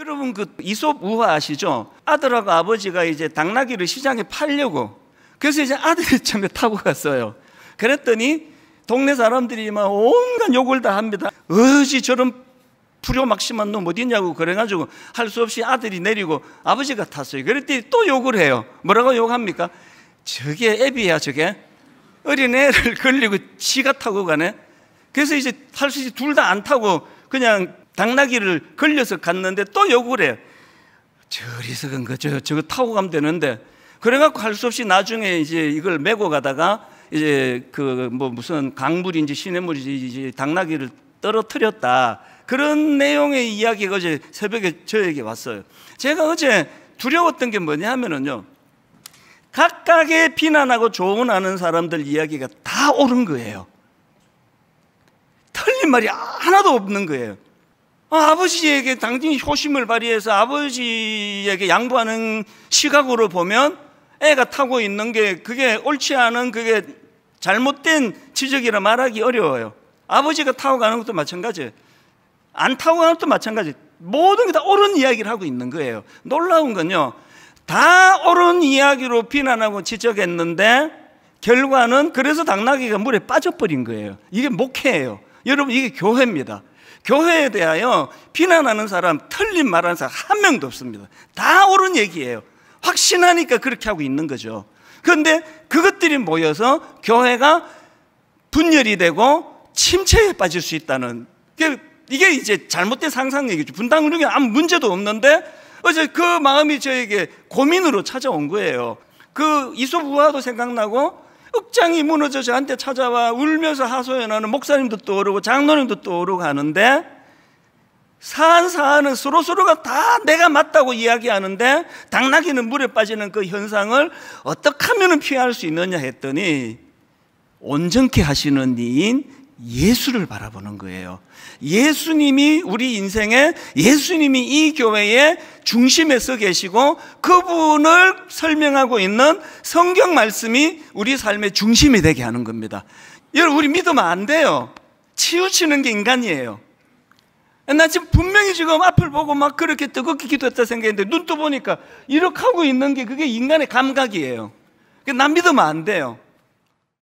여러분 그 이솝 우화 아시죠? 아들하고 아버지가 이제 당나귀를 시장에 팔려고 그래서 이제 아들이 처음에 타고 갔어요. 그랬더니 동네 사람들이 막 온갖 욕을 다 합니다. 어찌 저런 불효막심한 놈 어딨냐고 그래가지고 할 수 없이 아들이 내리고 아버지가 탔어요. 그랬더니 또 욕을 해요. 뭐라고 욕합니까? 저게 애비야 저게 어린애를 걸리고 지가 타고 가네. 그래서 이제 탈수 있이 둘다 안 타고 그냥 당나귀를 걸려서 갔는데 또 욕을 해 저리석은 거, 저, 저거 타고 가면 되는데. 그래갖고 할 수 없이 나중에 이제 이걸 메고 가다가 이제 그 뭐 무슨 강물인지 시냇물인지 이제 당나귀를 떨어뜨렸다. 그런 내용의 이야기가 어제 새벽에 저에게 왔어요. 제가 어제 두려웠던 게 뭐냐 하면은요. 각각의 비난하고 조언하는 사람들 이야기가 다 옳은 거예요. 틀린 말이 하나도 없는 거예요. 어, 아, 버지에게 당신이 효심을 발휘해서 아버지에게 양보하는 시각으로 보면 애가 타고 있는 게 그게 옳지 않은 그게 잘못된 지적이라 말하기 어려워요. 아버지가 타고 가는 것도 마찬가지예요. 안 타고 가는 것도 마찬가지. 예요 모든 게 다 옳은 이야기를 하고 있는 거예요. 놀라운 건요. 다 옳은 이야기로 비난하고 지적했는데 결과는 그래서 당나귀가 물에 빠져버린 거예요. 이게 목회예요. 여러분 이게 교회입니다. 교회에 대하여 비난하는 사람, 틀린 말하는 사람 한 명도 없습니다. 다 옳은 얘기예요. 확신하니까 그렇게 하고 있는 거죠. 그런데 그것들이 모여서 교회가 분열이 되고 침체에 빠질 수 있다는 이게 이제 잘못된 상상력이죠. 분당력이 아무 문제도 없는데 어제 그 마음이 저에게 고민으로 찾아온 거예요. 그 이솝우화도 생각나고 억장이 무너져 저한테 찾아와 울면서 하소연하는 목사님도 떠오르고 장로님도 떠오르고 하는데 사안 사안은 서로서로가 다 내가 맞다고 이야기하는데 당나귀는 물에 빠지는 그 현상을 어떻게 하면 피할 수 있느냐 했더니 온전케 하시는 니인 예수를 바라보는 거예요. 예수님이 우리 인생에 예수님이 이 교회의 중심에 서 계시고 그분을 설명하고 있는 성경 말씀이 우리 삶의 중심이 되게 하는 겁니다. 여러분 우리 믿으면 안 돼요. 치우치는 게 인간이에요. 나 지금 분명히 지금 앞을 보고 막 그렇게 뜨겁게 기도했다 생각했는데 눈 떠보니까 이렇게 하고 있는 게 그게 인간의 감각이에요. 난 믿으면 안 돼요.